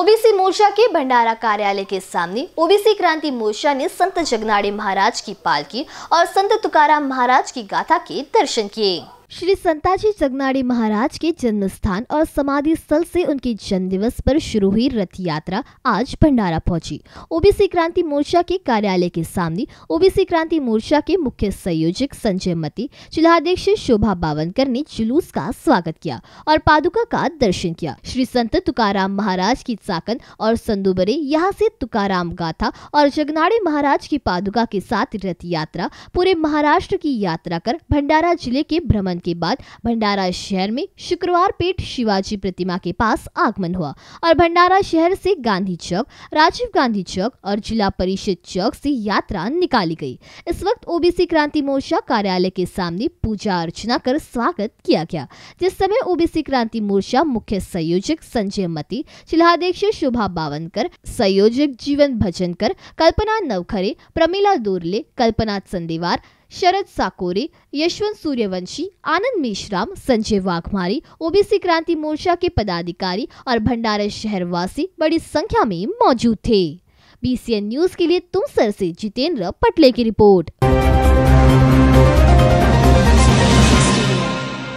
OBC मोर्चा के भंडारा कार्यालय के सामने ओबीसी क्रांति मोर्चा ने संत जगनाड़े महाराज की पालकी और संत तुकाराम महाराज की गाथा के दर्शन किए श्री संताजी जगनाड़ी महाराज के जन्म स्थान और समाधि स्थल से उनके जन्म दिवस पर शुरू हुई रथ यात्रा आज भंडारा पहुंची ओबीसी क्रांति मोर्चा के कार्यालय के सामने ओबीसी क्रांति मोर्चा के मुख्य संयोजक संजय मती जिलाध्यक्ष शोभा बावनकर ने जुलूस का स्वागत किया और पादुका का दर्शन किया श्री संत तुकाराम महाराज की चाकन और संदुबरे यहाँ से तुकाराम गाथा और जगनाड़ी महाराज की पादुका के साथ रथ यात्रा पूरे महाराष्ट्र की यात्रा कर भंडारा जिले के भ्रमण के बाद भंडारा शहर में शुक्रवार पेट शिवाजी प्रतिमा के पास आगमन हुआ और भंडारा शहर से गांधी चौक राजीव गांधी चौक और जिला परिषद चौक से यात्रा निकाली गई इस वक्त ओबीसी क्रांति मोर्चा कार्यालय के सामने पूजा अर्चना कर स्वागत किया गया जिस समय ओबीसी क्रांति मोर्चा मुख्य संयोजक संजय मती जिलाध्यक्ष शोभा बावनकर संयोजक जीवन भजनकर कल्पना नवखरे प्रमिला दोरले कल्पना संदेवार शरद साकोरे यशवंत सूर्यवंशी आनंद मेश्राम संजय वाघमारी ओबीसी क्रांति मोर्चा के पदाधिकारी और भंडारा शहरवासी बड़ी संख्या में मौजूद थे बीसीएन न्यूज के लिए तुमसर ऐसी से जितेंद्र पटले की रिपोर्ट